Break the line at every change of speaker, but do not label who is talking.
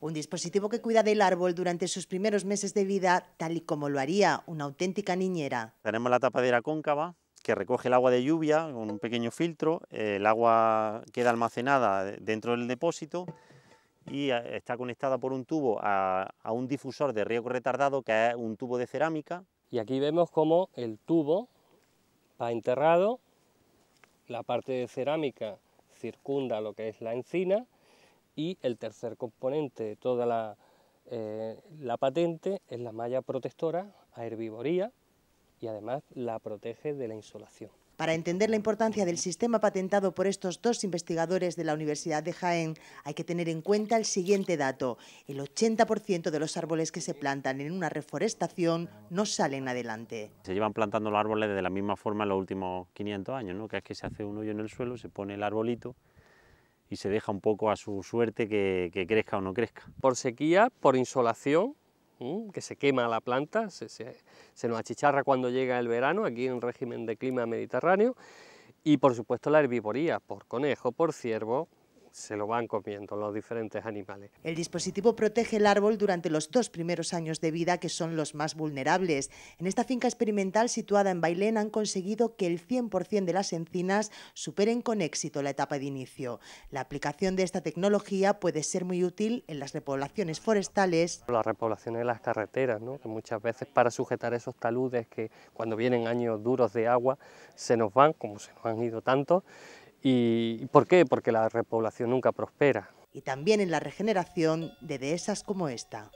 Un dispositivo que cuida del árbol durante sus primeros meses de vida, tal y como lo haría una auténtica niñera.
Tenemos la tapadera cóncava, que recoge el agua de lluvia con un pequeño filtro, el agua queda almacenada dentro del depósito y eh, está conectada por un tubo a, a un difusor de riego retardado, que es un tubo de cerámica.
Y aquí vemos cómo el tubo va enterrado, la parte de cerámica circunda lo que es la encina y el tercer componente de toda eh, la, patente es la malla protectora a herbivoría y además la protege de la insolación.
Para entender la importancia del sistema patentado por estos dos investigadores de la Universidad de Jaén, hay que tener en cuenta el siguiente dato. El 80% de los árboles que se plantan en una reforestación no salen adelante.
Se llevan plantando los árboles de la misma forma en los últimos 500 años, ¿no? que es que se hace un hoyo en el suelo, se pone el arbolito y se deja un poco a su suerte que, crezca
o no crezca. Por sequía, por insolación, que se quema la planta, se, se, nos achicharra cuando llega el verano, aquí en un régimen de clima mediterráneo, y por supuesto la herbivoría, por conejo, por ciervo, se lo van comiendo los diferentes animales.
El dispositivo protege el árbol durante los dos primeros años de vida, que son los más vulnerables. En esta finca experimental situada en Bailén han conseguido que el 100% de las encinas superen con éxito la etapa de inicio. La aplicación de esta tecnología puede ser muy útil en las repoblaciones forestales.
Las repoblaciones de las carreteras, que muchas veces para sujetar esos taludes que cuando vienen años duros de agua se nos van, como se nos han ido tantos, ¿Y por qué? Porque la repoblación nunca prospera.
Y también en la regeneración de dehesas como esta.